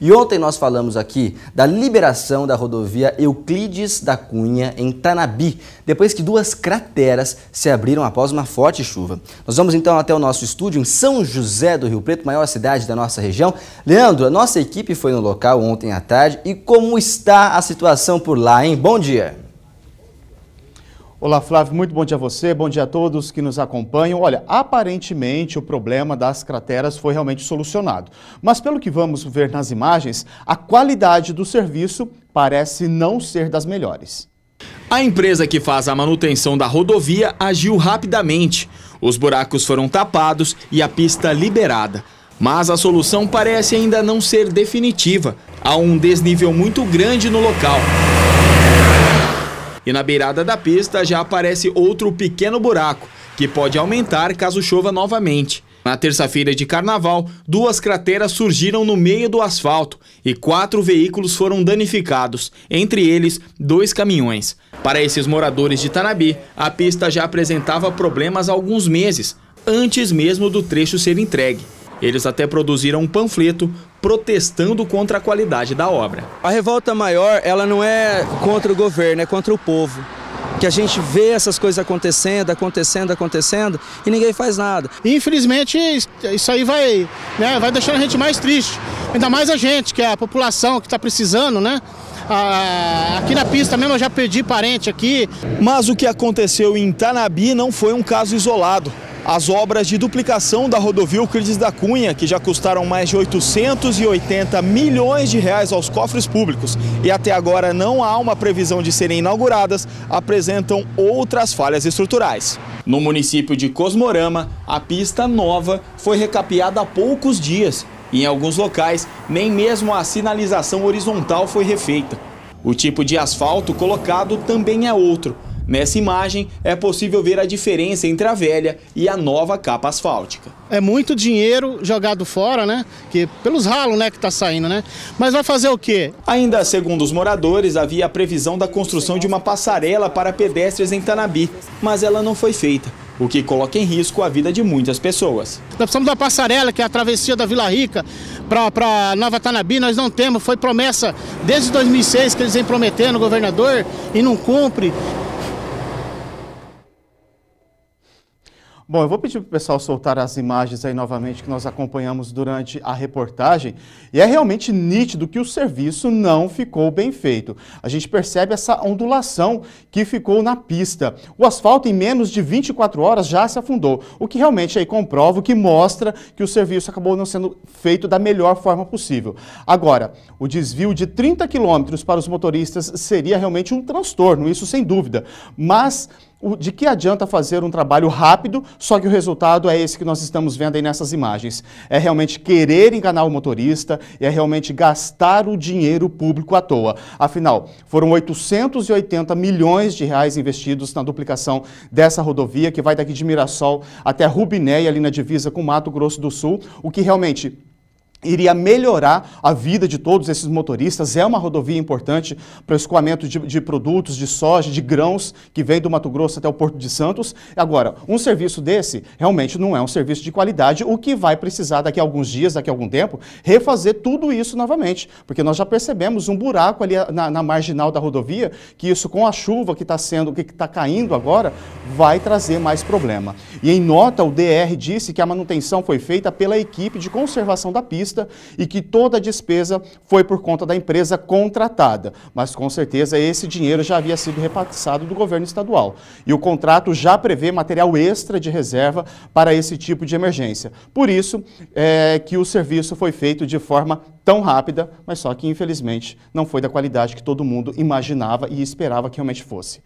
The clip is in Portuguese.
E ontem nós falamos aqui da liberação da rodovia Euclides da Cunha em Tanabi, depois que duas crateras se abriram após uma forte chuva. Nós vamos então até o nosso estúdio em São José do Rio Preto, maior cidade da nossa região. Leandro, a nossa equipe foi no local ontem à tarde e como está a situação por lá, hein? Bom dia! Olá, Flávio, muito bom dia a você, bom dia a todos que nos acompanham. Olha, aparentemente o problema das crateras foi realmente solucionado, mas pelo que vamos ver nas imagens, a qualidade do serviço parece não ser das melhores. A empresa que faz a manutenção da rodovia agiu rapidamente. Os buracos foram tapados e a pista liberada. Mas a solução parece ainda não ser definitiva. Há um desnível muito grande no local. E na beirada da pista já aparece outro pequeno buraco, que pode aumentar caso chova novamente. Na terça-feira de carnaval, duas crateras surgiram no meio do asfalto e quatro veículos foram danificados, entre eles dois caminhões. Para esses moradores de Tanabi, a pista já apresentava problemas há alguns meses, antes mesmo do trecho ser entregue. Eles até produziram um panfleto protestando contra a qualidade da obra. A revolta maior, ela não é contra o governo, é contra o povo que a gente vê essas coisas acontecendo, acontecendo, acontecendo e ninguém faz nada. Infelizmente, isso aí vai, né, vai deixando a gente mais triste. Ainda mais a gente, que é a população que está precisando, né? aqui na pista mesmo eu já perdi parente aqui. Mas o que aconteceu em Tanabi não foi um caso isolado. As obras de duplicação da rodovia Euclides da Cunha, que já custaram mais de 880 milhões de reais aos cofres públicos e até agora não há uma previsão de serem inauguradas, apresentam outras falhas estruturais. No município de Cosmorama, a pista nova foi recapeada há poucos dias e em alguns locais nem mesmo a sinalização horizontal foi refeita. O tipo de asfalto colocado também é outro. Nessa imagem, é possível ver a diferença entre a velha e a nova capa asfáltica. É muito dinheiro jogado fora, né? Que, pelos ralos né, que está saindo, né? Mas vai fazer o quê? Ainda segundo os moradores, havia a previsão da construção de uma passarela para pedestres em Tanabi, mas ela não foi feita o que coloca em risco a vida de muitas pessoas. Nós precisamos da passarela, que é a travessia da Vila Rica para Nova Tanabi, nós não temos, foi promessa desde 2006 que eles vêm prometendo, governador, e não cumpre. Bom, eu vou pedir para o pessoal soltar as imagens aí novamente que nós acompanhamos durante a reportagem. E é realmente nítido que o serviço não ficou bem feito. A gente percebe essa ondulação que ficou na pista. O asfalto em menos de 24 horas já se afundou, o que realmente aí comprova, o que mostra que o serviço acabou não sendo feito da melhor forma possível. Agora, o desvio de 30 quilômetros para os motoristas seria realmente um transtorno, isso sem dúvida. Mas de que adianta fazer um trabalho rápido, só que o resultado é esse que nós estamos vendo aí nessas imagens. É realmente querer enganar o motorista, é realmente gastar o dinheiro público à toa. Afinal, foram 880 milhões de reais investidos na duplicação dessa rodovia, que vai daqui de Mirassol até Rubiné, ali na divisa com Mato Grosso do Sul, o que realmente iria melhorar a vida de todos esses motoristas. É uma rodovia importante para o escoamento de, de, produtos, de soja, de grãos que vem do Mato Grosso até o Porto de Santos. Agora, um serviço desse realmente não é um serviço de qualidade, o que vai precisar daqui a alguns dias, daqui a algum tempo, refazer tudo isso novamente, porque nós já percebemos um buraco ali na, na marginal da rodovia, que isso com a chuva que está sendo, que está caindo agora, vai trazer mais problema. E em nota, o DR disse que a manutenção foi feita pela equipe de conservação da pista vista e que toda a despesa foi por conta da empresa contratada. Mas com certeza esse dinheiro já havia sido repassado do governo estadual. E o contrato já prevê material extra de reserva para esse tipo de emergência. Por isso é que o serviço foi feito de forma tão rápida, mas só que infelizmente não foi da qualidade que todo mundo imaginava e esperava que realmente fosse.